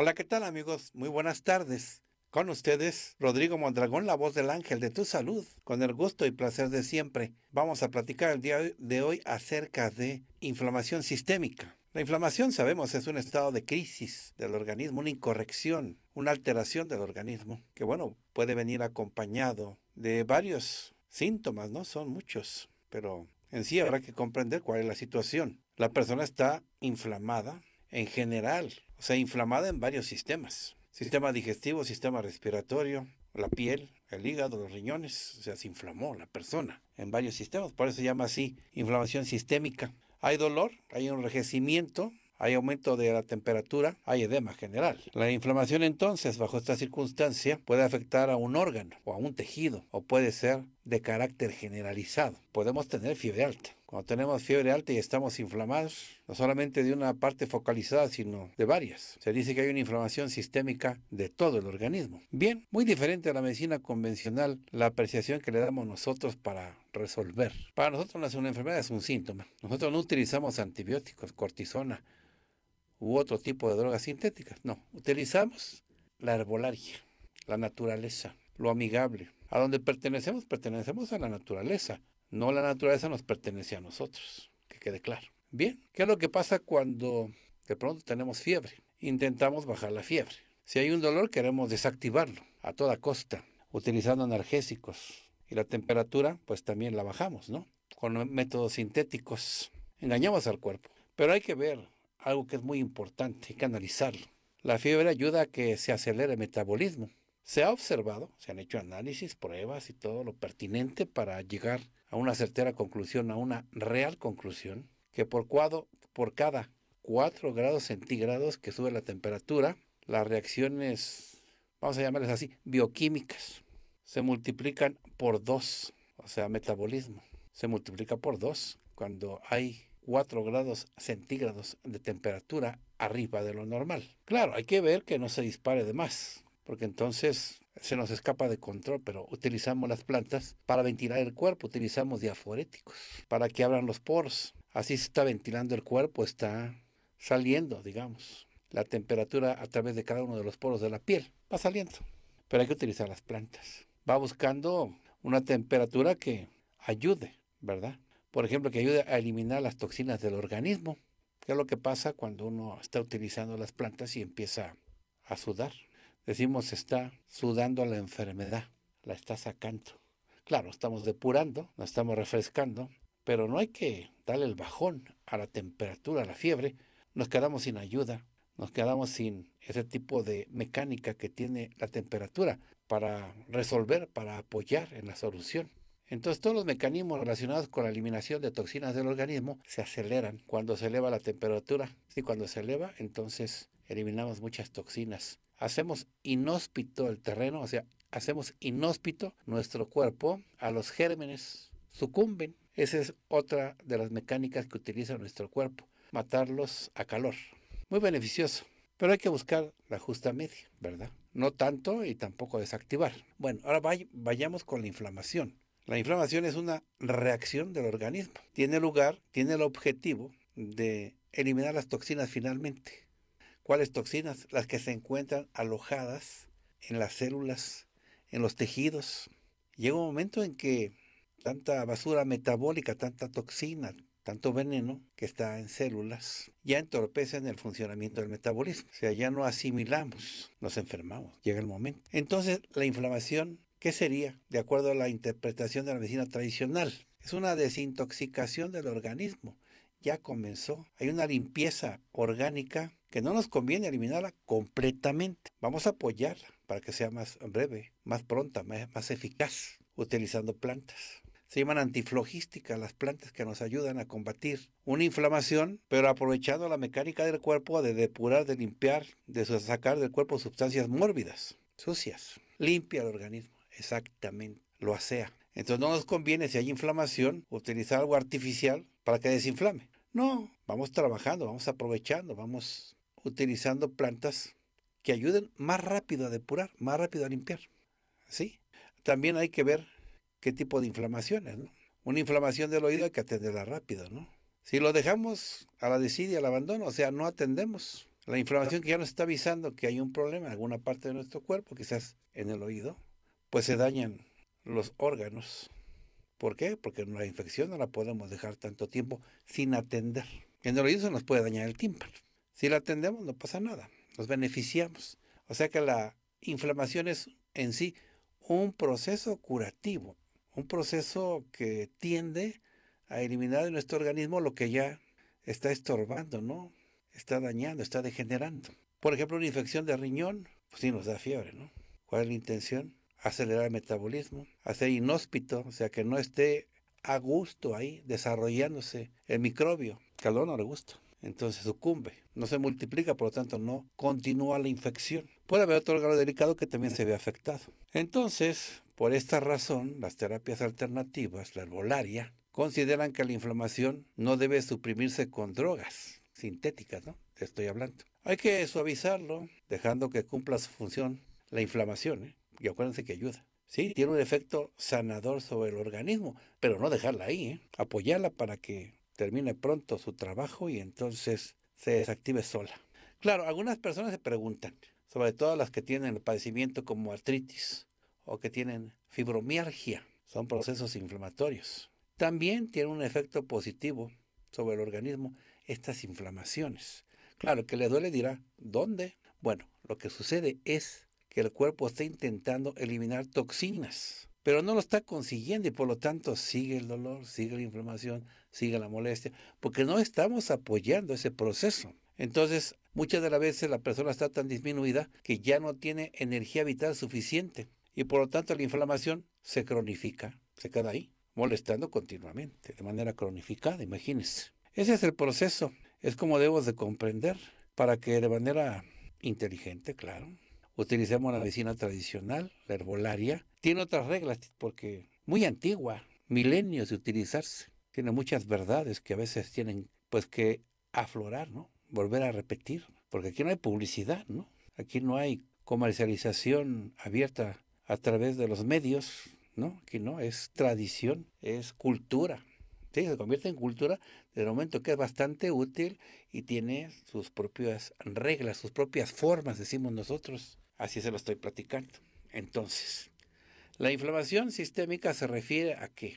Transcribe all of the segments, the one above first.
Hola, ¿qué tal amigos? Muy buenas tardes. Con ustedes, Rodrigo Mondragón, la voz del ángel de tu salud, con el gusto y placer de siempre. Vamos a platicar el día de hoy acerca de inflamación sistémica. La inflamación, sabemos, es un estado de crisis del organismo, una incorrección, una alteración del organismo, que bueno, puede venir acompañado de varios síntomas, ¿no? Son muchos, pero en sí habrá que comprender cuál es la situación. La persona está inflamada, en general, o sea, inflamada en varios sistemas. Sistema digestivo, sistema respiratorio, la piel, el hígado, los riñones, o sea, se inflamó la persona en varios sistemas, por eso se llama así inflamación sistémica. Hay dolor, hay envejecimiento, hay aumento de la temperatura, hay edema general. La inflamación entonces, bajo esta circunstancia, puede afectar a un órgano o a un tejido o puede ser de carácter generalizado. Podemos tener fiebre alta. Cuando tenemos fiebre alta y estamos inflamados, no solamente de una parte focalizada, sino de varias. Se dice que hay una inflamación sistémica de todo el organismo. Bien, muy diferente a la medicina convencional, la apreciación que le damos nosotros para resolver. Para nosotros no es una enfermedad, es un síntoma. Nosotros no utilizamos antibióticos, cortisona u otro tipo de drogas sintéticas. No, utilizamos la herbolaria, la naturaleza, lo amigable. A donde pertenecemos, pertenecemos a la naturaleza, no la naturaleza nos pertenece a nosotros, que quede claro. Bien, ¿qué es lo que pasa cuando de pronto tenemos fiebre? Intentamos bajar la fiebre. Si hay un dolor, queremos desactivarlo a toda costa, utilizando analgésicos. Y la temperatura, pues también la bajamos, ¿no? Con métodos sintéticos. Engañamos al cuerpo. Pero hay que ver algo que es muy importante, hay que analizarlo. La fiebre ayuda a que se acelere el metabolismo se ha observado, se han hecho análisis, pruebas y todo lo pertinente para llegar a una certera conclusión, a una real conclusión, que por, cuadro, por cada 4 grados centígrados que sube la temperatura, las reacciones, vamos a llamarlas así, bioquímicas, se multiplican por 2, o sea, metabolismo. Se multiplica por 2 cuando hay 4 grados centígrados de temperatura arriba de lo normal. Claro, hay que ver que no se dispare de más porque entonces se nos escapa de control, pero utilizamos las plantas para ventilar el cuerpo, utilizamos diaforéticos para que abran los poros. Así se está ventilando el cuerpo, está saliendo, digamos, la temperatura a través de cada uno de los poros de la piel, va saliendo. Pero hay que utilizar las plantas. Va buscando una temperatura que ayude, ¿verdad? Por ejemplo, que ayude a eliminar las toxinas del organismo, que es lo que pasa cuando uno está utilizando las plantas y empieza a sudar. Decimos está sudando la enfermedad, la está sacando. Claro, estamos depurando, nos estamos refrescando, pero no hay que darle el bajón a la temperatura, a la fiebre. Nos quedamos sin ayuda, nos quedamos sin ese tipo de mecánica que tiene la temperatura para resolver, para apoyar en la solución. Entonces todos los mecanismos relacionados con la eliminación de toxinas del organismo se aceleran cuando se eleva la temperatura. Y cuando se eleva, entonces eliminamos muchas toxinas hacemos inhóspito el terreno, o sea, hacemos inhóspito nuestro cuerpo a los gérmenes, sucumben. Esa es otra de las mecánicas que utiliza nuestro cuerpo, matarlos a calor. Muy beneficioso, pero hay que buscar la justa media, ¿verdad? No tanto y tampoco desactivar. Bueno, ahora vayamos con la inflamación. La inflamación es una reacción del organismo. Tiene lugar, tiene el objetivo de eliminar las toxinas finalmente ¿Cuáles toxinas? Las que se encuentran alojadas en las células, en los tejidos. Llega un momento en que tanta basura metabólica, tanta toxina, tanto veneno que está en células, ya entorpecen el funcionamiento del metabolismo. O sea, ya no asimilamos, nos enfermamos, llega el momento. Entonces, la inflamación, ¿qué sería? De acuerdo a la interpretación de la medicina tradicional, es una desintoxicación del organismo. Ya comenzó. Hay una limpieza orgánica que no nos conviene eliminarla completamente. Vamos a apoyarla para que sea más breve, más pronta, más, más eficaz, utilizando plantas. Se llaman antiflogísticas las plantas que nos ayudan a combatir una inflamación, pero aprovechando la mecánica del cuerpo de depurar, de limpiar, de sacar del cuerpo sustancias mórbidas, sucias. Limpia el organismo, exactamente, lo hace Entonces no nos conviene, si hay inflamación, utilizar algo artificial para que desinflame. No, vamos trabajando, vamos aprovechando, vamos utilizando plantas que ayuden más rápido a depurar, más rápido a limpiar. ¿Sí? También hay que ver qué tipo de inflamaciones, ¿no? Una inflamación del oído hay que atenderla rápido, ¿no? Si lo dejamos a la desidia, al abandono, o sea, no atendemos la inflamación que ya nos está avisando que hay un problema en alguna parte de nuestro cuerpo, quizás en el oído, pues se dañan los órganos. ¿Por qué? Porque una infección no la podemos dejar tanto tiempo sin atender. En el oído se nos puede dañar el tímpano. Si la atendemos no pasa nada, nos beneficiamos. O sea que la inflamación es en sí un proceso curativo, un proceso que tiende a eliminar de nuestro organismo lo que ya está estorbando, ¿no? Está dañando, está degenerando. Por ejemplo, una infección de riñón, pues sí nos da fiebre, ¿no? ¿Cuál es la intención? Acelerar el metabolismo, hacer inhóspito, o sea que no esté a gusto ahí desarrollándose el microbio, Calor a no le gusta entonces sucumbe, no se multiplica, por lo tanto no continúa la infección. Puede haber otro órgano delicado que también se ve afectado. Entonces, por esta razón, las terapias alternativas, la herbolaria, consideran que la inflamación no debe suprimirse con drogas sintéticas, ¿no? Te estoy hablando. Hay que suavizarlo, dejando que cumpla su función la inflamación, ¿eh? y acuérdense que ayuda. Sí, tiene un efecto sanador sobre el organismo, pero no dejarla ahí, ¿eh? apoyarla para que termine pronto su trabajo y entonces se desactive sola. Claro, algunas personas se preguntan, sobre todo las que tienen el padecimiento como artritis o que tienen fibromialgia, son procesos inflamatorios. También tiene un efecto positivo sobre el organismo estas inflamaciones. Claro, que le duele dirá, ¿dónde? Bueno, lo que sucede es que el cuerpo está intentando eliminar toxinas pero no lo está consiguiendo y por lo tanto sigue el dolor, sigue la inflamación, sigue la molestia, porque no estamos apoyando ese proceso. Entonces, muchas de las veces la persona está tan disminuida que ya no tiene energía vital suficiente y por lo tanto la inflamación se cronifica, se queda ahí, molestando continuamente, de manera cronificada, imagínense. Ese es el proceso, es como debemos de comprender para que de manera inteligente, claro, utilizamos la medicina tradicional, la herbolaria. Tiene otras reglas porque muy antigua, milenios de utilizarse. Tiene muchas verdades que a veces tienen pues que aflorar, ¿no? Volver a repetir, porque aquí no hay publicidad, ¿no? Aquí no hay comercialización abierta a través de los medios, ¿no? Aquí no, es tradición, es cultura. Sí, se convierte en cultura desde el momento que es bastante útil y tiene sus propias reglas, sus propias formas, decimos nosotros. Así se lo estoy platicando. Entonces, la inflamación sistémica se refiere a qué?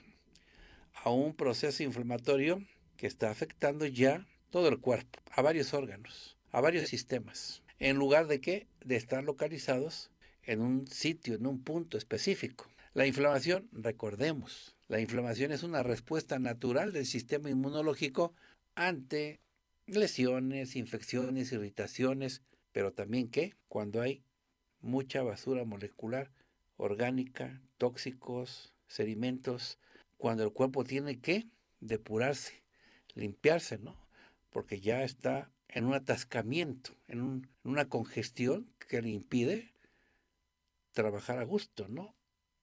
A un proceso inflamatorio que está afectando ya todo el cuerpo, a varios órganos, a varios sistemas, en lugar de que de estar localizados en un sitio, en un punto específico. La inflamación, recordemos, la inflamación es una respuesta natural del sistema inmunológico ante lesiones, infecciones, irritaciones, pero también que cuando hay mucha basura molecular, orgánica, tóxicos, sedimentos, cuando el cuerpo tiene que depurarse, limpiarse, ¿no? Porque ya está en un atascamiento, en, una congestión que le impide trabajar a gusto, ¿no?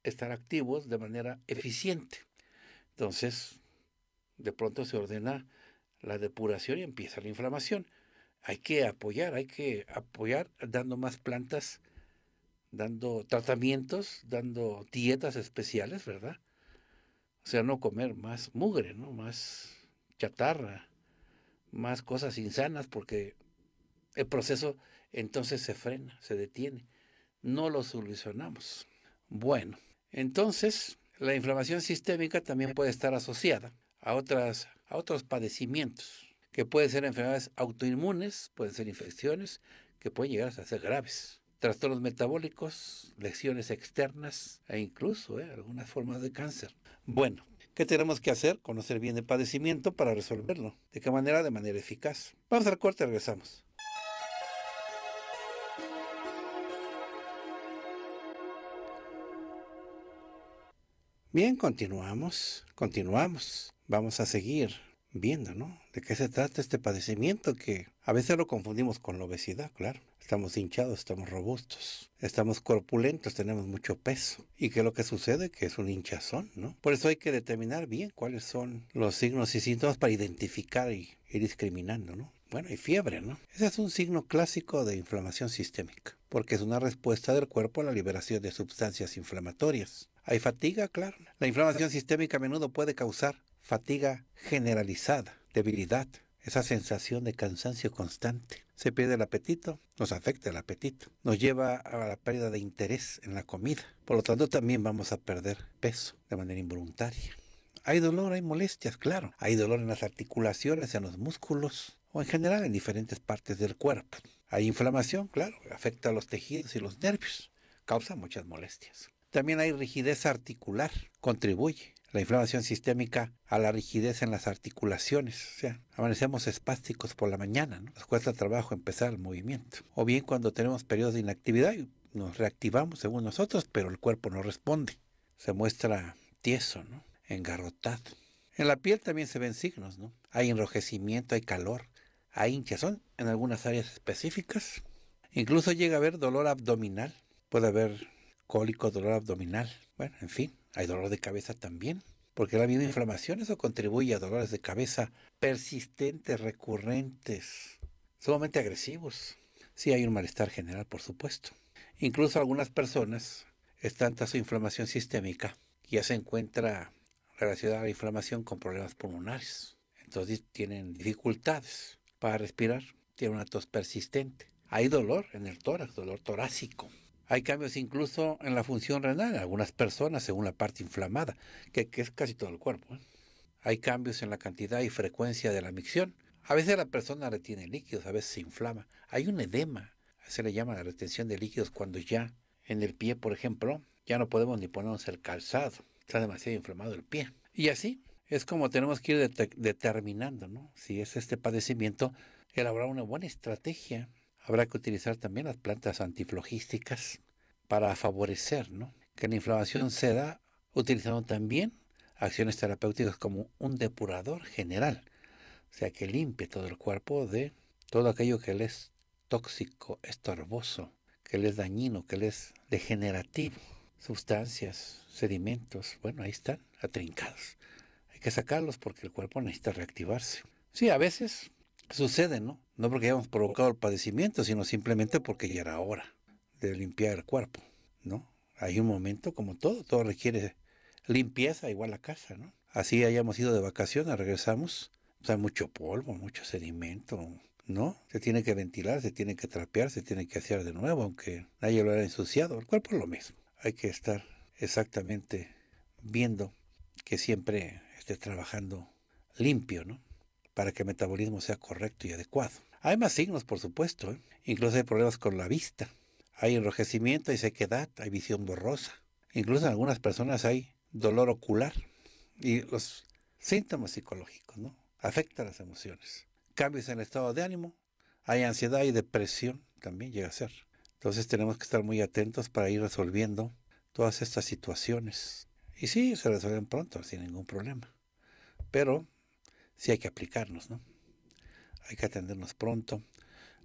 Estar activos de manera eficiente. Entonces, de pronto se ordena la depuración y empieza la inflamación. Hay que apoyar, hay que apoyar dando más plantas dando tratamientos, dando dietas especiales, ¿verdad? O sea, no comer más mugre, ¿no? Más chatarra, más cosas insanas, porque el proceso entonces se frena, se detiene. No lo solucionamos. Bueno, entonces la inflamación sistémica también puede estar asociada a, otras, a otros padecimientos, que pueden ser enfermedades autoinmunes, pueden ser infecciones, que pueden llegar a ser graves trastornos metabólicos, lesiones externas e incluso eh, algunas formas de cáncer. Bueno, ¿qué tenemos que hacer? Conocer bien el padecimiento para resolverlo. ¿De qué manera? De manera eficaz. Vamos al corte, regresamos. Bien, continuamos, continuamos. Vamos a seguir viendo, ¿no? De qué se trata este padecimiento que a veces lo confundimos con la obesidad, claro estamos hinchados, estamos robustos, estamos corpulentos, tenemos mucho peso. ¿Y qué es lo que sucede? Que es un hinchazón, ¿no? Por eso hay que determinar bien cuáles son los signos y síntomas para identificar y ir discriminando, ¿no? Bueno, hay fiebre, ¿no? Ese es un signo clásico de inflamación sistémica, porque es una respuesta del cuerpo a la liberación de sustancias inflamatorias. Hay fatiga, claro. La inflamación sistémica a menudo puede causar fatiga generalizada, debilidad, esa sensación de cansancio constante. Se pierde el apetito, nos afecta el apetito, nos lleva a la pérdida de interés en la comida. Por lo tanto, también vamos a perder peso de manera involuntaria. Hay dolor, hay molestias, claro. Hay dolor en las articulaciones, en los músculos o en general en diferentes partes del cuerpo. Hay inflamación, claro, afecta a los tejidos y los nervios, causa muchas molestias. También hay rigidez articular, contribuye la inflamación sistémica a la rigidez en las articulaciones. O sea, amanecemos espásticos por la mañana, ¿no? nos cuesta trabajo empezar el movimiento. O bien cuando tenemos periodos de inactividad y nos reactivamos según nosotros, pero el cuerpo no responde. Se muestra tieso, ¿no? engarrotado. En la piel también se ven signos, ¿no? Hay enrojecimiento, hay calor, hay hinchazón en algunas áreas específicas. Incluso llega a haber dolor abdominal, puede haber cólico, dolor abdominal. Bueno, en fin. Hay dolor de cabeza también, porque la misma inflamación eso contribuye a dolores de cabeza persistentes, recurrentes, sumamente agresivos. Sí hay un malestar general, por supuesto. Incluso algunas personas están tanta su inflamación sistémica ya se encuentra relacionada a la inflamación con problemas pulmonares. Entonces tienen dificultades para respirar, tienen una tos persistente. Hay dolor en el tórax, dolor torácico. Hay cambios incluso en la función renal, en algunas personas según la parte inflamada, que, es casi todo el cuerpo. ¿eh? Hay cambios en la cantidad y frecuencia de la micción. A veces la persona retiene líquidos, a veces se inflama. Hay un edema, se le llama la retención de líquidos cuando ya en el pie, por ejemplo, ya no podemos ni ponernos el calzado, está demasiado inflamado el pie. Y así es como tenemos que ir determinando, Si es este padecimiento, elaborar una buena estrategia Habrá que utilizar también las plantas antiflogísticas para favorecer ¿no? que la inflamación se da utilizando también acciones terapéuticas como un depurador general, o sea, que limpie todo el cuerpo de todo aquello que le es tóxico, estorboso, que le es dañino, que le es degenerativo. Sustancias, sedimentos, bueno, ahí están, atrincados. Hay que sacarlos porque el cuerpo necesita reactivarse. Sí, a veces sucede, ¿no? no porque hayamos oh. provocado el padecimiento, sino simplemente porque ya era hora de limpiar el cuerpo, ¿no? Hay un momento como todo, todo requiere limpieza, igual la casa, ¿no? Así hayamos ido de vacaciones, regresamos, hay mucho polvo, mucho sedimento, ¿no? Se tiene que ventilar, se tiene que trapear, se tiene que hacer de nuevo, aunque nadie lo haya ensuciado, el cuerpo es lo mismo. Hay que estar exactamente viendo que siempre esté trabajando limpio, ¿no? Para que el metabolismo sea correcto y adecuado. Hay más signos, por supuesto. ¿eh? Incluso hay problemas con la vista. Hay enrojecimiento, hay sequedad, hay visión borrosa. Incluso en algunas personas hay dolor ocular. Y los síntomas psicológicos, ¿no? Afectan las emociones. Cambios en el estado de ánimo. Hay ansiedad y depresión también llega a ser. Entonces tenemos que estar muy atentos para ir resolviendo todas estas situaciones. Y sí, se resuelven pronto, sin ningún problema. Pero sí hay que aplicarnos, ¿no? hay que atendernos pronto.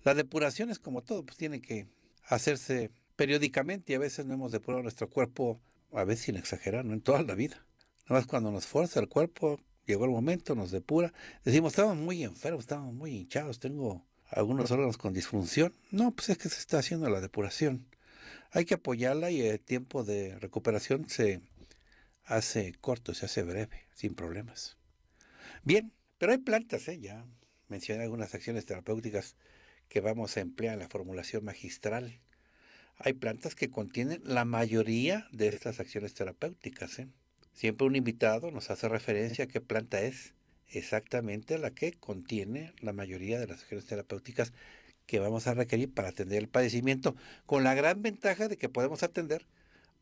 La depuración es como todo, pues tiene que hacerse periódicamente y a veces no hemos depurado nuestro cuerpo, a veces sin exagerar, no en toda la vida. Nada más cuando nos fuerza el cuerpo, llegó el momento, nos depura. Decimos, estamos muy enfermos, estamos muy hinchados, tengo algunos órganos con disfunción. No, pues es que se está haciendo la depuración. Hay que apoyarla y el tiempo de recuperación se hace corto, se hace breve, sin problemas. Bien, pero hay plantas, ¿eh? Ya mencioné algunas acciones terapéuticas que vamos a emplear en la formulación magistral. Hay plantas que contienen la mayoría de estas acciones terapéuticas. ¿eh? Siempre un invitado nos hace referencia a qué planta es exactamente la que contiene la mayoría de las acciones terapéuticas que vamos a requerir para atender el padecimiento, con la gran ventaja de que podemos atender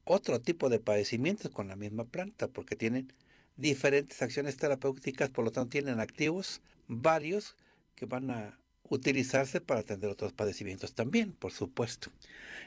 otro tipo de padecimientos con la misma planta, porque tienen diferentes acciones terapéuticas, por lo tanto tienen activos varios que van a utilizarse para atender otros padecimientos también, por supuesto.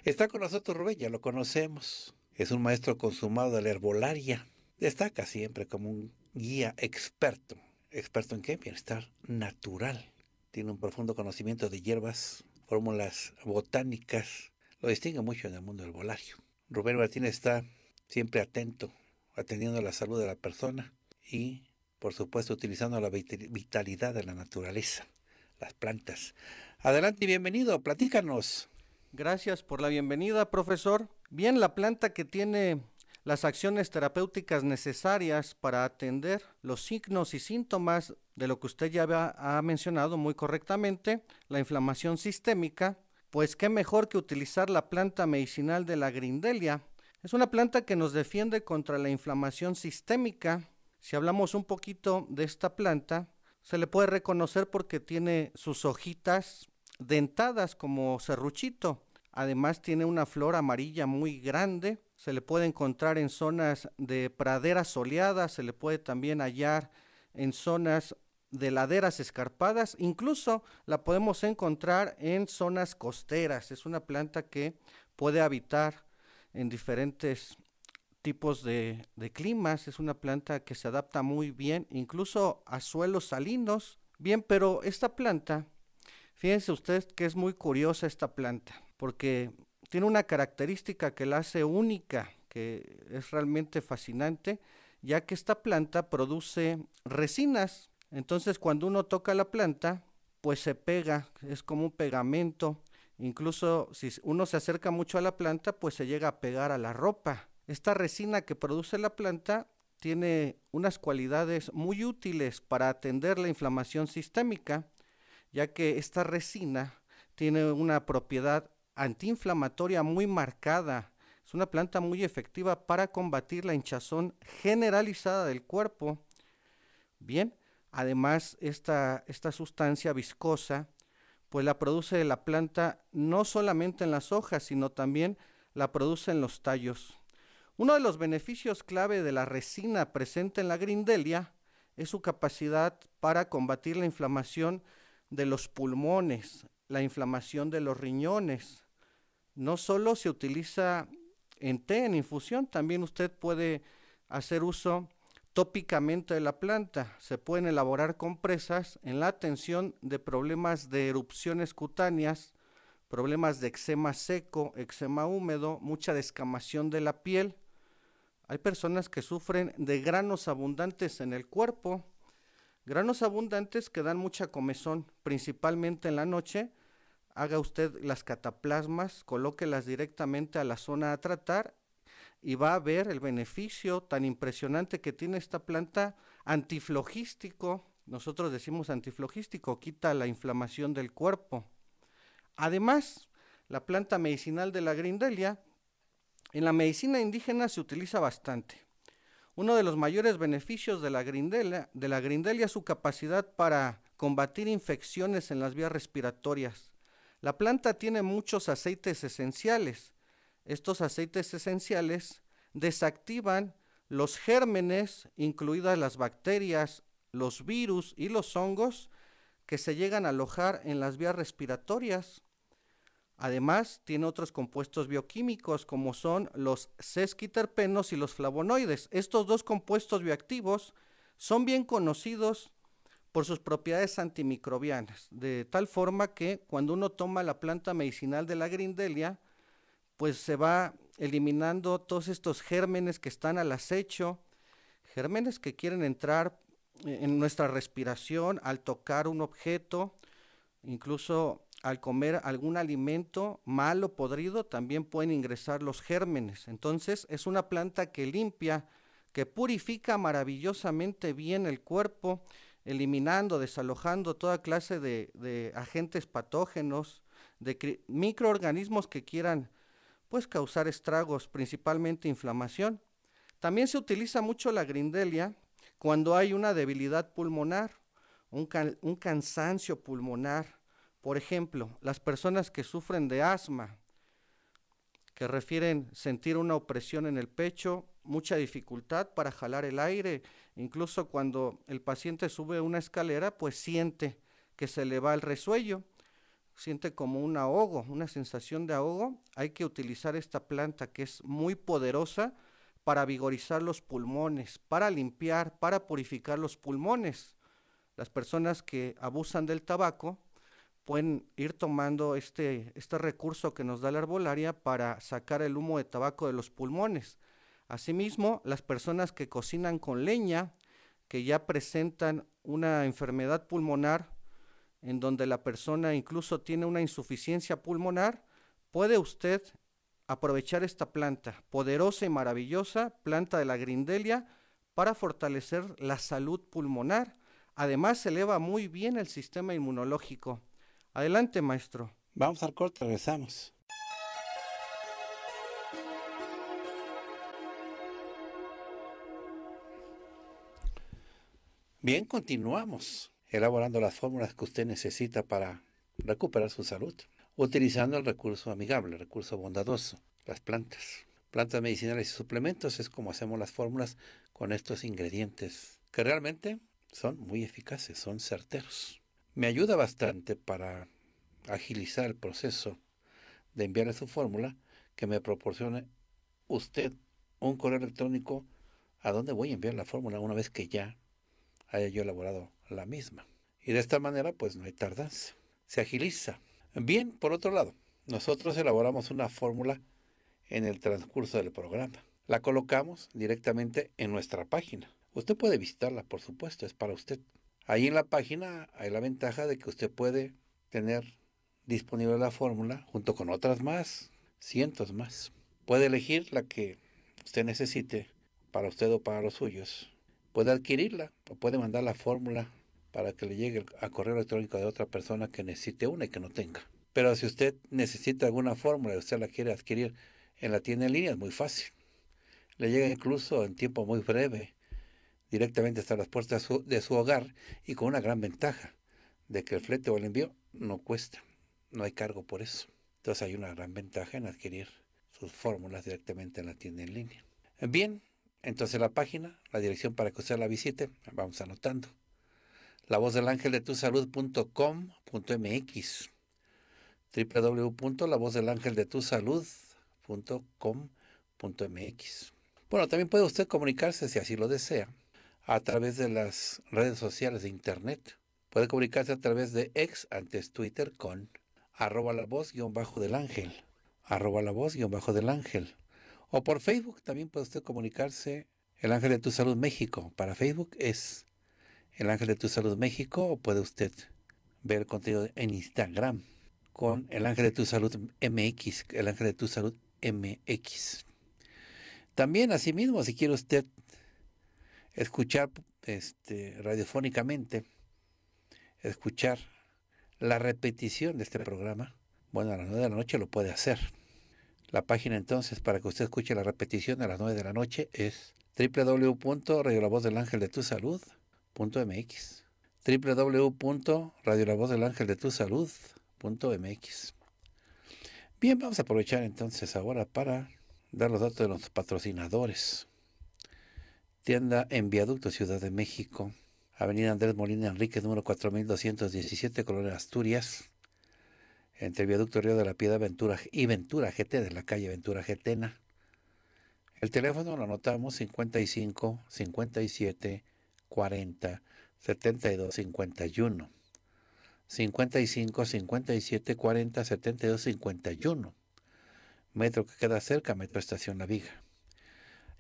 Está con nosotros Rubén, ya lo conocemos. Es un maestro consumado de la herbolaria. Destaca siempre como un guía experto. ¿Experto en qué? Bienestar natural. Tiene un profundo conocimiento de hierbas, fórmulas botánicas. Lo distingue mucho en el mundo herbolario. Rubén Martínez está siempre atento, atendiendo la salud de la persona y, por supuesto, utilizando la vitalidad de la naturaleza las plantas. Adelante y bienvenido, platícanos. Gracias por la bienvenida, profesor. Bien, la planta que tiene las acciones terapéuticas necesarias para atender los signos y síntomas de lo que usted ya ha mencionado muy correctamente, la inflamación sistémica, pues qué mejor que utilizar la planta medicinal de la grindelia. Es una planta que nos defiende contra la inflamación sistémica. Si hablamos un poquito de esta planta, se le puede reconocer porque tiene sus hojitas dentadas como serruchito. Además tiene una flor amarilla muy grande. Se le puede encontrar en zonas de praderas soleadas, se le puede también hallar en zonas de laderas escarpadas, incluso la podemos encontrar en zonas costeras. Es una planta que puede habitar en diferentes tipos de, climas. Es una planta que se adapta muy bien, incluso a suelos salinos. Bien, pero esta planta, fíjense ustedes que es muy curiosa esta planta, porque tiene una característica que la hace única, que es realmente fascinante, ya que esta planta produce resinas. Entonces, cuando uno toca la planta, pues se pega, es como un pegamento. Incluso si uno se acerca mucho a la planta, pues se llega a pegar a la ropa. Esta resina que produce la planta tiene unas cualidades muy útiles para atender la inflamación sistémica, ya que esta resina tiene una propiedad antiinflamatoria muy marcada. Es una planta muy efectiva para combatir la hinchazón generalizada del cuerpo. Bien, además esta, sustancia viscosa, pues la produce la planta no solamente en las hojas, sino también la produce en los tallos. Uno de los beneficios clave de la resina presente en la grindelia es su capacidad para combatir la inflamación de los pulmones, la inflamación de los riñones. No solo se utiliza en té, en infusión, también usted puede hacer uso tópicamente de la planta. Se pueden elaborar compresas en la atención de problemas de erupciones cutáneas, problemas de eczema seco, eczema húmedo, mucha descamación de la piel, hay personas que sufren de granos abundantes en el cuerpo, granos abundantes que dan mucha comezón, principalmente en la noche. Haga usted las cataplasmas, colóquelas directamente a la zona a tratar y va a ver el beneficio tan impresionante que tiene esta planta antiflogístico. Nosotros decimos antiflogístico, quita la inflamación del cuerpo. Además, la planta medicinal de la grindelia en la medicina indígena se utiliza bastante. Uno de los mayores beneficios de la grindelia, de la es su capacidad para combatir infecciones en las vías respiratorias. La planta tiene muchos aceites esenciales. Estos aceites esenciales desactivan los gérmenes, incluidas las bacterias, los virus y los hongos que se llegan a alojar en las vías respiratorias. Además, tiene otros compuestos bioquímicos como son los sesquiterpenos y los flavonoides. Estos dos compuestos bioactivos son bien conocidos por sus propiedades antimicrobianas, de tal forma que cuando uno toma la planta medicinal de la grindelia, pues se va eliminando todos estos gérmenes que están al acecho, gérmenes que quieren entrar en nuestra respiración al tocar un objeto, incluso al comer algún alimento malo, podrido, también pueden ingresar los gérmenes. Entonces es una planta que limpia, que purifica maravillosamente bien el cuerpo, eliminando, desalojando toda clase de, agentes patógenos, de microorganismos que quieran pues causar estragos, principalmente inflamación. También se utiliza mucho la grindelia cuando hay una debilidad pulmonar, un cansancio pulmonar, por ejemplo, las personas que sufren de asma, que refieren sentir una opresión en el pecho, mucha dificultad para jalar el aire, incluso cuando el paciente sube una escalera, pues siente que se le va el resuello, siente como un ahogo, una sensación de ahogo. Hay que utilizar esta planta que es muy poderosa para vigorizar los pulmones, para limpiar, para purificar los pulmones. Las personas que abusan del tabaco pueden ir tomando este, este recurso que nos da la arbolaria para sacar el humo de tabaco de los pulmones. Asimismo, las personas que cocinan con leña, que ya presentan una enfermedad pulmonar, en donde la persona incluso tiene una insuficiencia pulmonar, puede usted aprovechar esta planta, poderosa y maravillosa, planta de la grindelia, para fortalecer la salud pulmonar. Además, eleva muy bien el sistema inmunológico. Adelante, maestro. Vamos al corte, regresamos. Bien, continuamos elaborando las fórmulas que usted necesita para recuperar su salud, utilizando el recurso amigable, el recurso bondadoso, las plantas. Plantas medicinales y suplementos es como hacemos las fórmulas con estos ingredientes, que realmente son muy eficaces, son certeros me ayuda bastante para agilizar el proceso de enviarle su fórmula que me proporcione usted un correo electrónico a donde voy a enviar la fórmula una vez que ya haya yo elaborado la misma. Y de esta manera pues no hay tardanza, se agiliza. Bien, por otro lado, nosotros elaboramos una fórmula en el transcurso del programa. La colocamos directamente en nuestra página. Usted puede visitarla, por supuesto, es para usted. Ahí en la página hay la ventaja de que usted puede tener disponible la fórmula junto con otras más, cientos más. Puede elegir la que usted necesite para usted o para los suyos. Puede adquirirla o puede mandar la fórmula para que le llegue a correo electrónico de otra persona que necesite una y que no tenga. Pero si usted necesita alguna fórmula y usted la quiere adquirir en la tienda en línea, es muy fácil. Le llega incluso en tiempo muy breve directamente hasta las puertas de su, hogar y con una gran ventaja de que el flete o el envío no cuesta, no hay cargo por eso. Entonces hay una gran ventaja en adquirir sus fórmulas directamente en la tienda en línea. Bien, entonces la página, la dirección para que usted la visite, vamos anotando. La voz del ángel de tu salud.com.mx Bueno, también puede usted comunicarse si así lo desea a través de las redes sociales de Internet. Puede comunicarse a través de ex antes Twitter con arroba la voz guión bajo del ángel, arroba la voz guión bajo del ángel. O por Facebook también puede usted comunicarse El Ángel de Tu Salud México. Para Facebook es El Ángel de Tu Salud México o puede usted ver contenido en Instagram con El Ángel de Tu Salud MX, El Ángel de Tu Salud MX. También, asimismo, si quiere usted escuchar este, radiofónicamente, escuchar la repetición de este programa, bueno, a las nueve de la noche lo puede hacer. La página entonces para que usted escuche la repetición a las 9 de la noche es www.radiolavozdelangeldetusalud.mx mx Bien, vamos a aprovechar entonces ahora para dar los datos de los patrocinadores tienda en Viaducto, Ciudad de México, Avenida Andrés Molina Enrique, número 4217, Colonia Asturias, entre Viaducto Río de la Piedra Ventura y Ventura GT, de la calle Ventura Getena. El teléfono lo anotamos 55 57 40 72 51. 55 57 40 72 51. Metro que queda cerca, Metro Estación La Viga.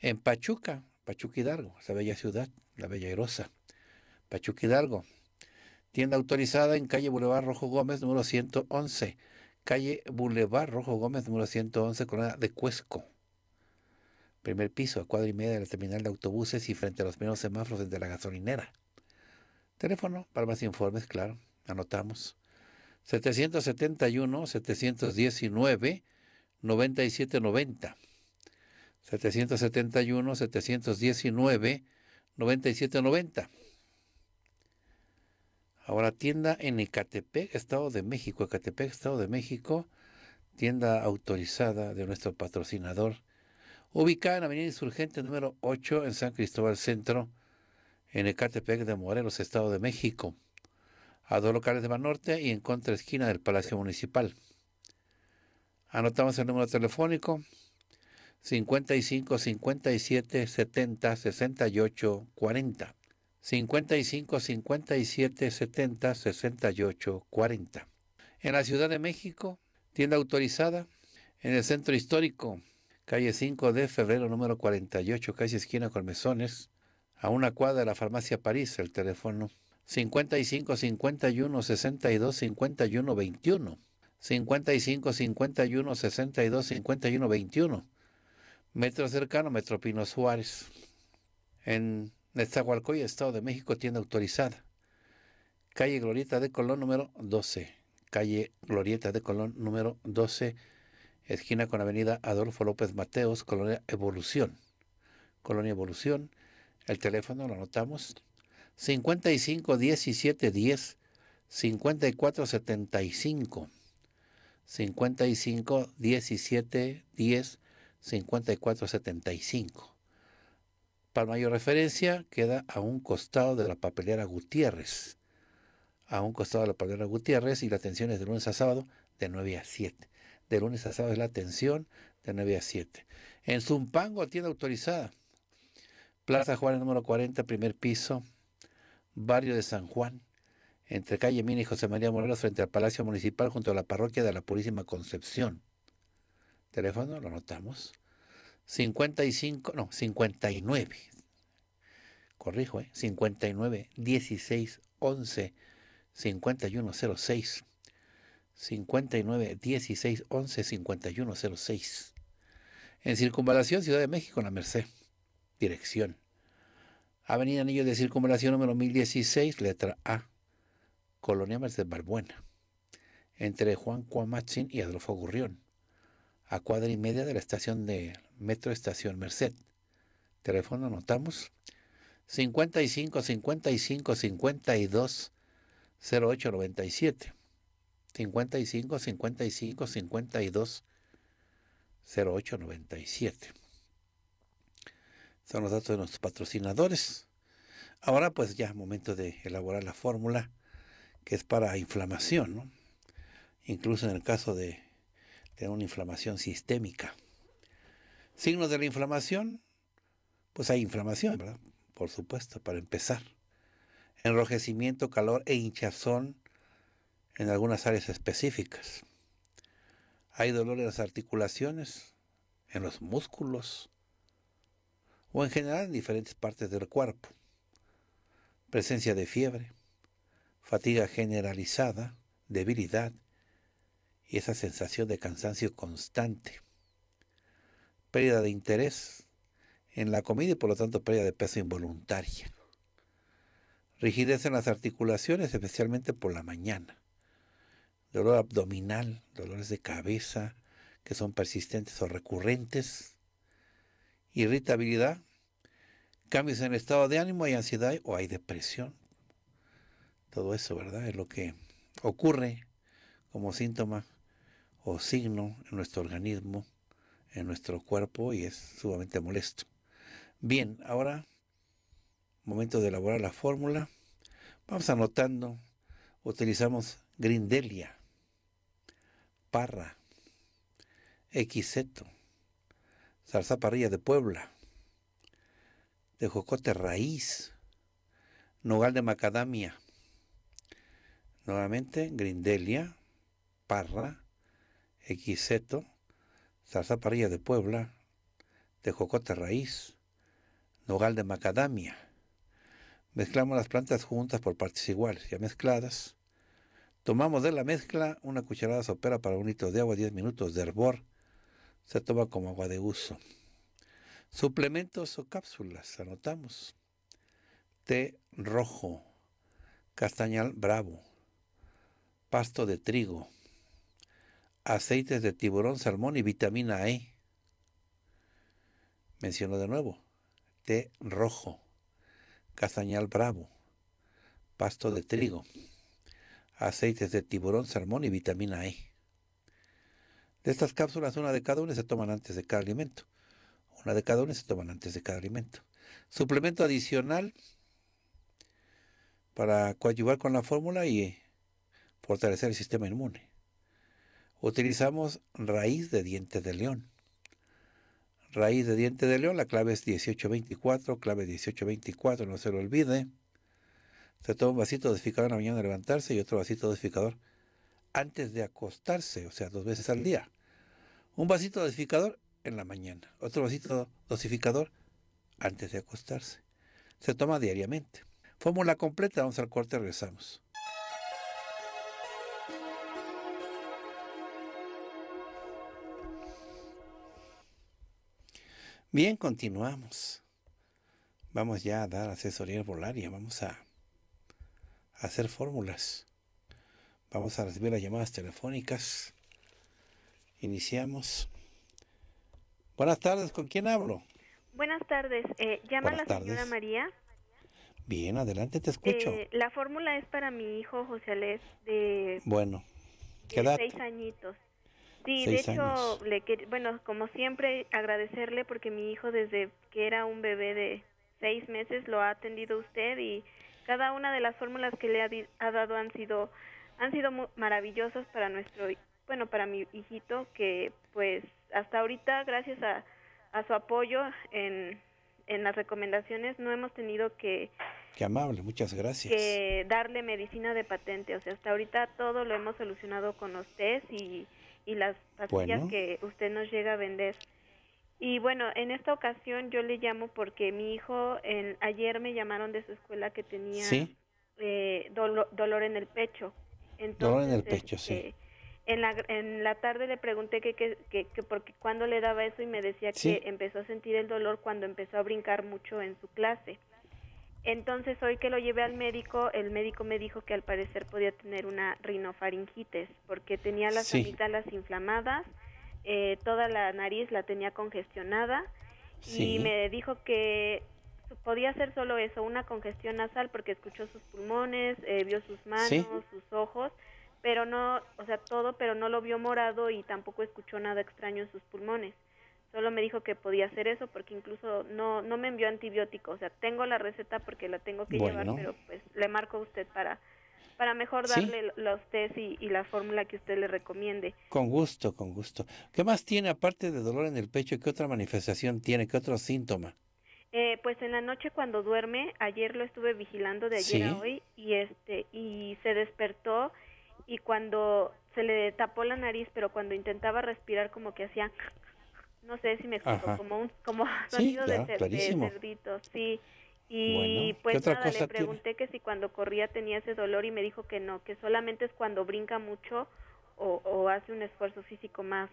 En Pachuca, Pachuca Hidalgo, bella ciudad, la bella Erosa. Pachuca Hidalgo. Tienda autorizada en calle Boulevard Rojo Gómez, número 111. Calle Boulevard Rojo Gómez, número 111, corona de Cuesco. Primer piso, a cuadra y media de la terminal de autobuses y frente a los primeros semáforos de la gasolinera. Teléfono para más informes, claro, anotamos. 771-719-9790. 771, 719, 9790. Ahora, tienda en Ecatepec, Estado de México, Ecatepec, Estado de México, tienda autorizada de nuestro patrocinador, ubicada en Avenida Insurgente número 8 en San Cristóbal Centro, en Ecatepec de Morelos, Estado de México, a dos locales de Banorte y en contra esquina del Palacio Municipal. Anotamos el número telefónico 55 57 70 68 40. 55 57 70 68 40. En la Ciudad de México, tienda autorizada en el centro histórico, calle 5 de febrero número 48, calle esquina Colmesones, a una cuadra de la farmacia París, el teléfono 55 51 62 51 21. 55 51 62 51 21 Metro cercano, Metro Pino Suárez. En Nezahualcóyotl, Estado de México, tienda autorizada. Calle Glorieta de Colón número 12. Calle Glorieta de Colón número 12, esquina con Avenida Adolfo López Mateos, Colonia Evolución. Colonia Evolución. El teléfono lo anotamos. 55 17 10 54 75. 55 17 10 5475. Para mayor referencia, queda a un costado de la papelera Gutiérrez. A un costado de la papelera Gutiérrez y la atención es de lunes a sábado de 9 a 7. De lunes a sábado es la atención de 9 a 7. En Zumpango, tienda autorizada. Plaza Juárez número 40, primer piso, barrio de San Juan, entre calle Mina y José María Morelos, frente al Palacio Municipal, junto a la parroquia de la Purísima Concepción teléfono, lo anotamos. 55, no, 59. Corrijo, ¿eh? 59 16 11 5106. 59 16 11 5106. En Circunvalación, Ciudad de México, en La Merced. Dirección. Avenida Anillo de Circunvalación número 1016, letra A. Colonia Merced Barbuena. Entre Juan Cuamachín y Adolfo Gurrión a cuadra y media de la estación de Metro Estación Merced. Teléfono anotamos 55 55 52 08 97. 55 55 52 08 97. Son los datos de nuestros patrocinadores. Ahora pues ya momento de elaborar la fórmula que es para inflamación, Incluso en el caso de tiene una inflamación sistémica. Signos de la inflamación, pues hay inflamación, Por supuesto, para empezar. Enrojecimiento, calor e hinchazón en algunas áreas específicas. Hay dolor en las articulaciones, en los músculos o en general en diferentes partes del cuerpo. Presencia de fiebre, fatiga generalizada, debilidad, y esa sensación de cansancio constante. Pérdida de interés en la comida y por lo tanto pérdida de peso involuntaria. Rigidez en las articulaciones, especialmente por la mañana. Dolor abdominal, dolores de cabeza que son persistentes o recurrentes. Irritabilidad, cambios en el estado de ánimo, hay ansiedad o hay depresión. Todo eso, ¿verdad? Es lo que ocurre como síntoma o signo en nuestro organismo, en nuestro cuerpo y es sumamente molesto. Bien, ahora, momento de elaborar la fórmula. Vamos anotando, utilizamos grindelia, parra, equiseto, salsa parrilla de Puebla, de jocote raíz, nogal de macadamia. Nuevamente, grindelia, parra, salsa parrilla de Puebla, Tejocote Raíz, Nogal de Macadamia. Mezclamos las plantas juntas por partes iguales, ya mezcladas. Tomamos de la mezcla una cucharada sopera para un litro de agua, 10 minutos de hervor. Se toma como agua de uso. Suplementos o cápsulas, anotamos. Té rojo, castañal bravo, pasto de trigo, aceites de tiburón, salmón y vitamina E. Menciono de nuevo, té rojo, castañal bravo, pasto de trigo, aceites de tiburón, salmón y vitamina E. De estas cápsulas, una de cada una se toman antes de cada alimento. Una de cada una se toman antes de cada alimento. Suplemento adicional para coadyuvar con la fórmula y fortalecer el sistema inmune utilizamos raíz de diente de león. Raíz de diente de león, la clave es 1824, clave 1824, no se lo olvide. Se toma un vasito dosificador en la mañana de levantarse y otro vasito dosificador antes de acostarse, o sea, dos veces al día. Un vasito dosificador en la mañana, otro vasito dosificador antes de acostarse. Se toma diariamente. Fórmula completa, vamos al corte, regresamos. Bien, continuamos. Vamos ya a dar asesoría volaria, vamos a, hacer fórmulas. Vamos a recibir las llamadas telefónicas. Iniciamos. Buenas tardes, ¿con quién hablo? Buenas tardes, eh, llama la señora María. Bien, adelante, te escucho. Eh, la fórmula es para mi hijo José Alés de, bueno, seis añitos. Sí, de hecho, le bueno, como siempre, agradecerle porque mi hijo desde que era un bebé de seis meses lo ha atendido usted y cada una de las fórmulas que le ha, dado han sido han sido maravillosas para nuestro bueno para mi hijito que pues hasta ahorita gracias a, a su apoyo en, en las recomendaciones no hemos tenido que Qué amable, muchas gracias. Que darle medicina de patente, o sea, hasta ahorita todo lo hemos solucionado con usted y y las pastillas que usted nos llega a vender. Y bueno, en esta ocasión yo le llamo porque mi hijo, ayer me llamaron de su escuela que tenía eh, dolor en el pecho. Entonces, dolor en el pecho, sí. Este, en la, tarde le pregunté que, porque cuándo le daba eso y me decía que empezó a sentir el dolor cuando empezó a brincar mucho en su clase. Entonces hoy que lo llevé al médico, el médico me dijo que al parecer podía tener una rinofaringitis porque tenía las sí. inflamadas, eh, toda la nariz la tenía congestionada y me dijo que podía ser solo eso, una congestión nasal porque escuchó sus pulmones, eh, vio sus manos, sus ojos, pero no, o sea, todo, pero no lo vio morado y tampoco escuchó nada extraño en sus pulmones. Solo me dijo que podía hacer eso porque incluso no, no me envió antibiótico. O sea, tengo la receta porque la tengo que llevar, pero pues le marco a usted para, para mejor darle los test y, la fórmula que usted le recomiende. Con gusto, con gusto. ¿Qué más tiene aparte de dolor en el pecho? ¿Qué otra manifestación tiene? ¿Qué otro síntoma? Eh, pues en la noche cuando duerme, ayer lo estuve vigilando de ayer a hoy y este y se despertó y cuando se le tapó la nariz, pero cuando intentaba respirar como que hacía no sé si me explico, como un como sonido de, cerdito, sí. Y pues nada, le pregunté que si cuando corría tenía ese dolor y me dijo que no, que solamente es cuando brinca mucho o, hace un esfuerzo físico más,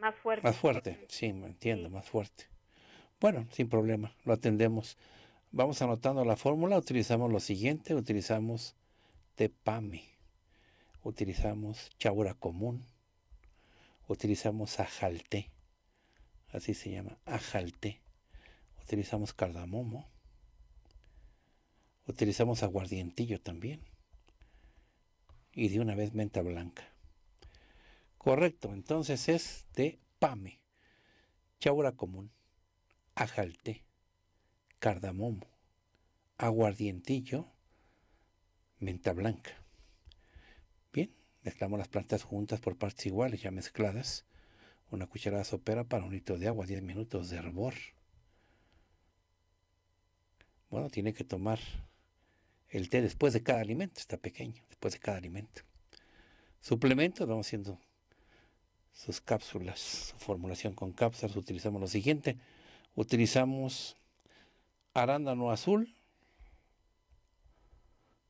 más fuerte. Más fuerte, sí, me entiendo, más fuerte. Bueno, sin problema, lo atendemos. Vamos anotando la fórmula, utilizamos lo siguiente, utilizamos Tepame, utilizamos chaura común, utilizamos ajalte así se llama, ajalte Utilizamos cardamomo. Utilizamos aguardientillo también. Y de una vez menta blanca. Correcto, entonces es de pame, chaura común, ajalte cardamomo, aguardientillo, menta blanca. Mezclamos las plantas juntas por partes iguales, ya mezcladas. Una cucharada sopera para un litro de agua, 10 minutos de hervor. Bueno, tiene que tomar el té después de cada alimento, está pequeño, después de cada alimento. Suplementos, vamos haciendo sus cápsulas, su formulación con cápsulas. Utilizamos lo siguiente: utilizamos arándano azul,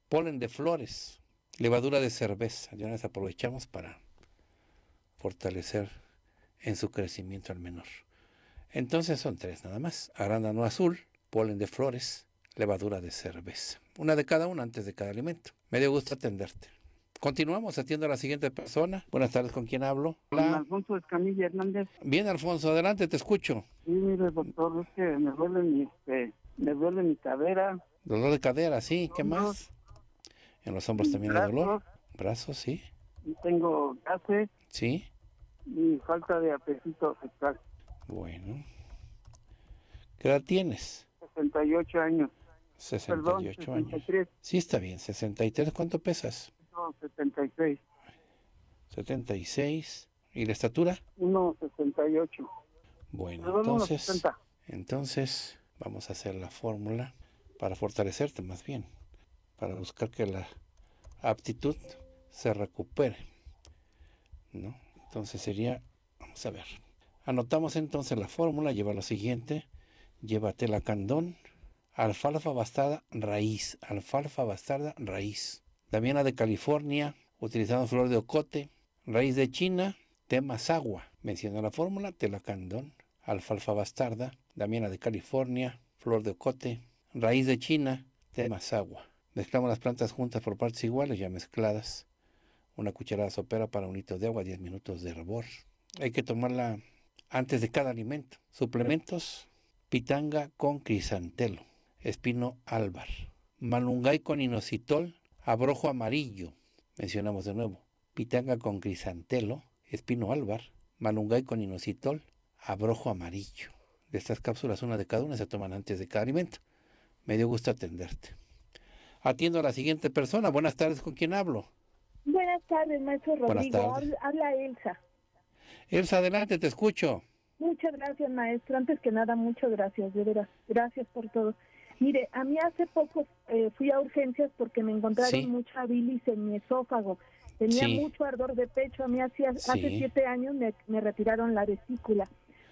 polen de flores, levadura de cerveza, ya las aprovechamos para fortalecer en su crecimiento al menor. Entonces son tres nada más, arándano azul, polen de flores, levadura de cerveza. Una de cada una antes de cada alimento. Me dio gusto atenderte. Continuamos, atiendo a la siguiente persona. Buenas tardes, ¿con quién hablo? Hola. Alfonso Escamilla Hernández. Bien, Alfonso, adelante, te escucho. Sí, mire, doctor, es que me duele mi, este, me duele mi cadera. Dolor de cadera, sí, ¿qué más? ¿En los hombros también brazos, hay dolor? ¿Brazos, sí? Y Tengo gases. ¿Sí? Y falta de apetito sexual. Bueno. ¿Qué edad tienes? 68 años. 68 Perdón, años. Sí, está bien. 63, ¿cuánto pesas? No, 76. 76. ¿Y la estatura? 1,68. Bueno, entonces, entonces vamos a hacer la fórmula para fortalecerte más bien para buscar que la aptitud se recupere. ¿no? Entonces sería, vamos a ver, anotamos entonces la fórmula, lleva lo siguiente, lleva candón, alfalfa bastarda raíz, alfalfa bastarda raíz, damiana de California, utilizando flor de ocote, raíz de China, temas agua, menciona la fórmula, telacandón, alfalfa bastarda, damiana de California, flor de ocote, raíz de China, temas agua. Mezclamos las plantas juntas por partes iguales, ya mezcladas. Una cucharada sopera para un litro de agua, 10 minutos de hervor. Hay que tomarla antes de cada alimento. Suplementos, pitanga con crisantelo, espino álvar, malungay con inositol, abrojo amarillo, mencionamos de nuevo, pitanga con crisantelo, espino álvar, malungay con inositol, abrojo amarillo. De estas cápsulas, una de cada una se toman antes de cada alimento. Me dio gusto atenderte. Atiendo a la siguiente persona. Buenas tardes, ¿con quién hablo? Buenas tardes, maestro Rodrigo. Habla Elsa. Elsa, adelante, te escucho. Muchas gracias, maestro. Antes que nada, muchas gracias, de veras. Gracias por todo. Mire, a mí hace poco eh, fui a urgencias porque me encontraron mucha bilis en mi esófago. Tenía mucho ardor de pecho. A mí hace, hace siete años me, retiraron la vesícula.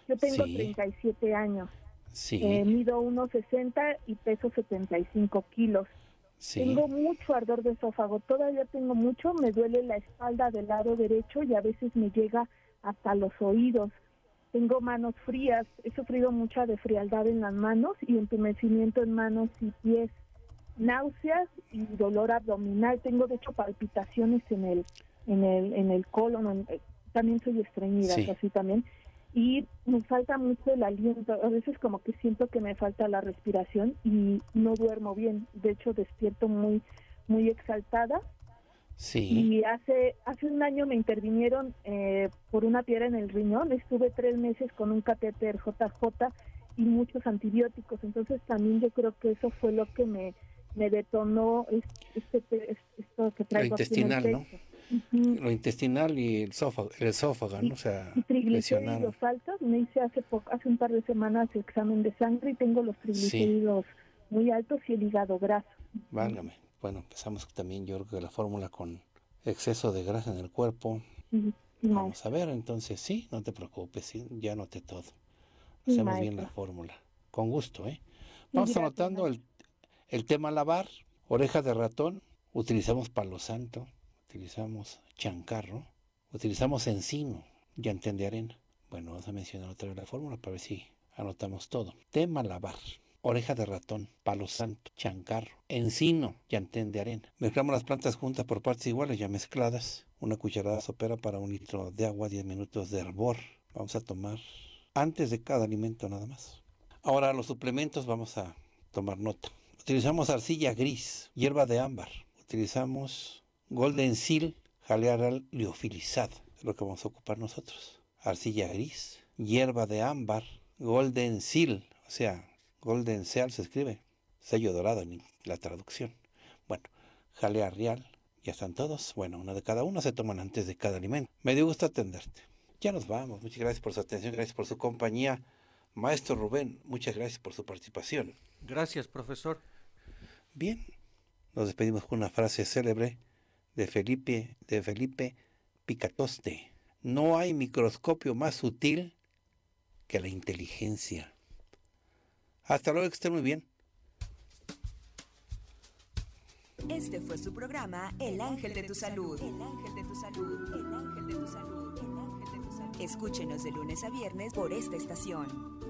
Yo tengo 37 años. Sí. Eh, mido 1,60 y peso 75 kilos. Tengo mucho ardor de esófago, todavía tengo mucho, me duele la espalda del lado derecho y a veces me llega hasta los oídos. Tengo manos frías, he sufrido mucha de frialdad en las manos y entumecimiento en manos y pies, náuseas y dolor abdominal. Tengo de hecho palpitaciones en el en el en el colon, eh, también soy estreñida, sí. así también y me falta mucho el aliento. A veces como que siento que me falta la respiración y no duermo bien. De hecho, despierto muy, muy exaltada. Sí. Y hace, hace un año me intervinieron eh, por una piedra en el riñón. Estuve tres meses con un catéter JJ y muchos antibióticos. Entonces también yo creo que eso fue lo que me, detonó este, esto que intestinal, ¿no? lo intestinal y el esófago, el esófago O sea, y triglicéridos altos. Me hice hace, hace un par de semanas el examen de sangre y tengo los triglicéridos muy altos y el hígado graso. Válgame. Bueno, empezamos también, yo creo que la fórmula con exceso de grasa en el cuerpo. Vamos a ver, entonces sí, no te preocupes, ya noté todo. Hacemos bien la fórmula. Con gusto, ¿eh? Vamos anotando el, tema lavar, oreja de ratón, utilizamos palo santo, utilizamos chancarro, utilizamos encino y de arena. Bueno, vamos a mencionar otra vez la fórmula para ver si anotamos todo. Tema lavar, oreja de ratón, palo santo, chancarro, encino y de arena. Mezclamos las plantas juntas por partes iguales ya mezcladas. Una cucharada sopera para un litro de agua, 10 minutos de hervor. Vamos a tomar antes de cada alimento nada más. Ahora los suplementos vamos a tomar nota. Utilizamos arcilla gris, hierba de ámbar. Utilizamos Golden Seal, real liofilizada, es lo que vamos a ocupar nosotros. Arcilla gris, hierba de ámbar, Golden Seal, o sea, Golden Seal se escribe, sello dorado en la traducción. Bueno, jalea real, ya están todos. Bueno, una de cada una se toman antes de cada alimento. Me dio gusto atenderte. Ya nos vamos, muchas gracias por su atención, gracias por su compañía. Maestro Rubén, muchas gracias por su participación. Gracias, profesor. Bien, nos despedimos con una frase célebre de Felipe, de Felipe Picatoste. No hay microscopio más sutil que la inteligencia. Hasta luego, que estén muy bien. Este fue su programa El Ángel de tu Salud. El de El Ángel de tu Salud. Escúchenos de lunes a viernes por esta estación.